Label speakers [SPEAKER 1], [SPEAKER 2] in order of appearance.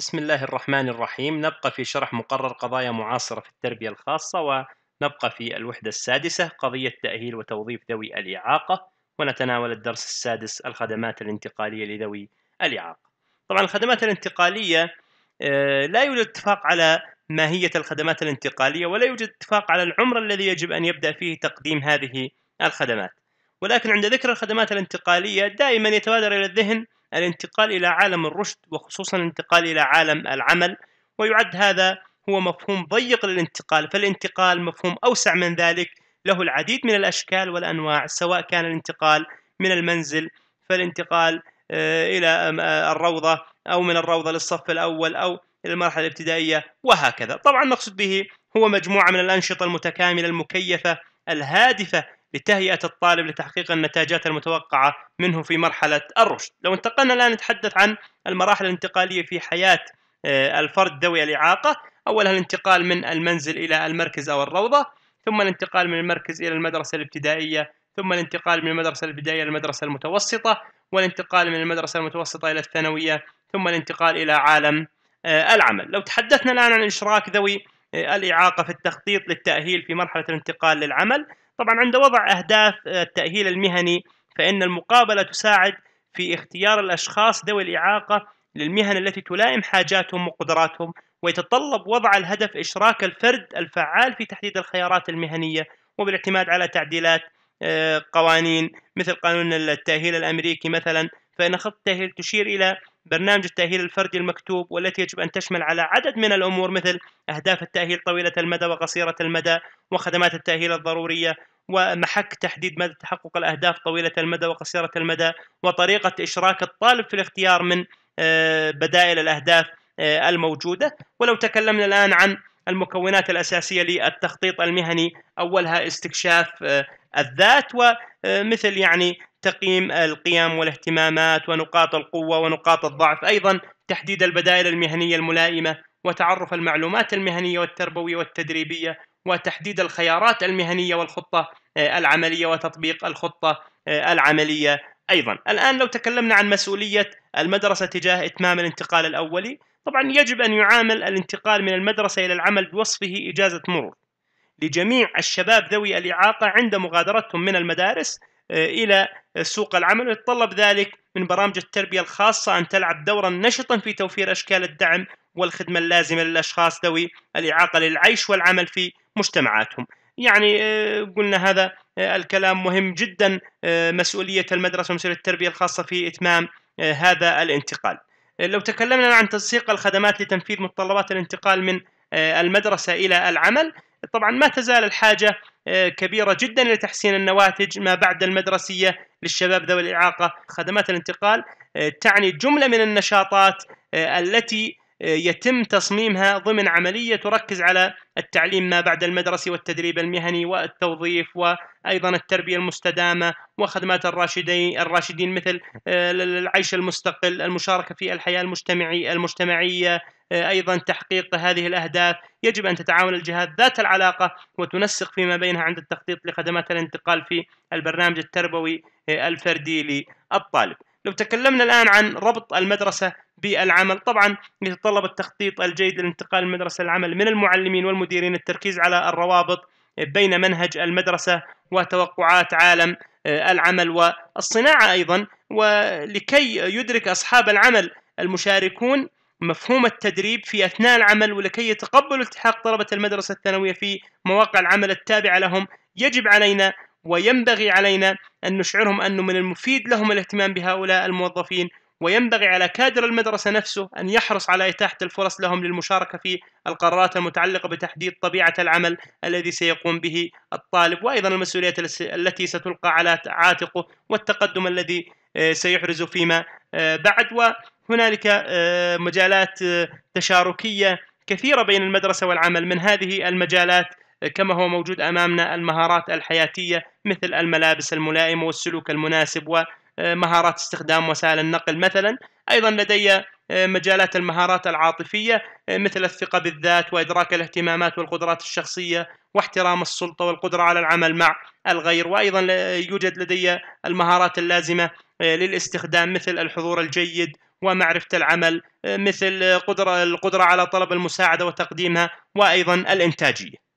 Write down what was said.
[SPEAKER 1] بسم الله الرحمن الرحيم نبقى في شرح مقرر قضايا معاصرة في التربية الخاصة ونبقى في الوحدة السادسة قضية تأهيل وتوظيف ذوي الإعاقة ونتناول الدرس السادس الخدمات الانتقالية لذوي الإعاقة طبعا الخدمات الانتقالية آه، لا يوجد اتفاق على ماهية الخدمات الانتقالية ولا يوجد اتفاق على العمر الذي يجب أن يبدأ فيه تقديم هذه الخدمات ولكن عند ذكر الخدمات الانتقالية دائما يتبادر إلى الذهن الانتقال إلى عالم الرشد وخصوصا الانتقال إلى عالم العمل ويعد هذا هو مفهوم ضيق للانتقال فالانتقال مفهوم أوسع من ذلك له العديد من الأشكال والأنواع سواء كان الانتقال من المنزل فالانتقال آه، إلى آه، الروضة أو من الروضة للصف الأول أو إلى المرحلة الابتدائية وهكذا طبعا المقصود به هو مجموعة من الأنشطة المتكاملة المكيفة الهادفة لتهيئة الطالب لتحقيق النتاجات المتوقعة منه في مرحلة الرشد لو انتقلنا الآن نتحدث عن المراحل الانتقالية في حياة آه، الفرد ذوي الإعاقة أولها الانتقال من المنزل إلى المركز أو الروضة ثم الانتقال من المركز إلى المدرسة الابتدائية ثم الانتقال من المدرسة الابتدائية إلى المدرسة المتوسطة والانتقال من المدرسة المتوسطة إلى الثانوية ثم الانتقال إلى عالم آه، العمل لو تحدثنا الآن عن إشراك ذوي آه، الإعاقة في التخطيط للتأهيل في مرحلة الانتقال للعمل طبعا عند وضع أهداف آه، التأهيل المهني فإن المقابلة تساعد في اختيار الأشخاص ذوي الإعاقة للمهن التي تلائم حاجاتهم وقدراتهم ويتطلب وضع الهدف إشراك الفرد الفعال في تحديد الخيارات المهنية وبالاعتماد على تعديلات آه، قوانين مثل قانون التأهيل الأمريكي مثلا فإن خطة التأهيل تشير إلى برنامج التأهيل الفردي المكتوب والتي يجب أن تشمل على عدد من الأمور مثل أهداف التأهيل طويلة المدى وقصيرة المدى وخدمات التأهيل الضرورية ومحك تحديد مدى تحقق الأهداف طويلة المدى وقصيرة المدى وطريقة إشراك الطالب في الاختيار من آه، بدائل الأهداف آه، الموجودة ولو تكلمنا الآن عن المكونات الأساسية للتخطيط المهني أولها استكشاف آه، الذات ومثل يعني تقييم القيم والاهتمامات ونقاط القوة ونقاط الضعف أيضا تحديد البدائل المهنية الملائمة وتعرف المعلومات المهنية والتربوية والتدريبية وتحديد الخيارات المهنية والخطة آه، العملية وتطبيق الخطة آه، العملية أيضا الآن لو تكلمنا عن مسؤولية المدرسة تجاه إتمام الانتقال الأولي طبعا يجب أن يعامل الانتقال من المدرسة إلى العمل بوصفه إجازة مرور لجميع الشباب ذوي الإعاقة عند مغادرتهم من المدارس آه، إلى سوق العمل ويتطلب ذلك من برامج التربية الخاصة أن تلعب دورا نشطا في توفير أشكال الدعم والخدمة اللازمة للأشخاص ذوي الإعاقة للعيش والعمل في مجتمعاتهم يعني آه، قلنا هذا آه، الكلام مهم جدا مسؤولية المدرسة ومسؤولية التربية الخاصة في إتمام هذا الانتقال لو تكلمنا عن تنسيق الخدمات لتنفيذ متطلبات الانتقال من المدرسة إلى العمل طبعا ما تزال الحاجة آه، كبيرة جدا لتحسين النواتج ما بعد المدرسية للشباب ذوي الإعاقة خدمات الانتقال آه، تعني جملة من النشاطات آه، التي آه، يتم تصميمها ضمن عمليه تركز على التعليم ما بعد المدرسه والتدريب المهني والتوظيف وايضا التربيه المستدامه وخدمات الراشدين الراشدين مثل آه، العيش المستقل، المشاركه في الحياه المجتمعي المجتمعيه، آه، ايضا تحقيق هذه الاهداف، يجب ان تتعاون الجهات ذات العلاقه وتنسق فيما بينها عند التخطيط لخدمات الانتقال في البرنامج التربوي الفردي للطالب. لو تكلمنا الآن عن ربط المدرسة بالعمل طبعا يتطلب التخطيط الجيد لانتقال المدرسة العمل من المعلمين والمديرين التركيز على الروابط بين منهج المدرسة وتوقعات عالم العمل والصناعة أيضا ولكي يدرك أصحاب العمل المشاركون مفهوم التدريب في أثناء العمل ولكي يتقبلوا التحاق طلبة المدرسة الثانوية في مواقع العمل التابعة لهم يجب علينا وينبغي علينا أن نشعرهم أنه من المفيد لهم الاهتمام بهؤلاء الموظفين وينبغي على كادر المدرسة نفسه أن يحرص على إتاحة الفرص لهم للمشاركة في القرارات المتعلقة بتحديد طبيعة العمل الذي سيقوم به الطالب وأيضا المسؤوليات التي ستلقى على عاتقه والتقدم الذي آه، سيحرزه فيما آه، بعد وهنالك آه، مجالات تشاركية كثيرة بين المدرسة والعمل من هذه المجالات كما هو موجود أمامنا المهارات الحياتية مثل الملابس الملائمة والسلوك المناسب ومهارات استخدام وسائل النقل مثلا أيضا لدي آه، مجالات المهارات العاطفية آه، مثل الثقة بالذات وإدراك الاهتمامات والقدرات الشخصية واحترام السلطة والقدرة على العمل مع الغير وأيضا يوجد لدي المهارات اللازمة آه، للاستخدام مثل الحضور الجيد ومعرفة العمل مثل قدرة القدرة على طلب المساعدة وتقديمها وأيضا الإنتاجية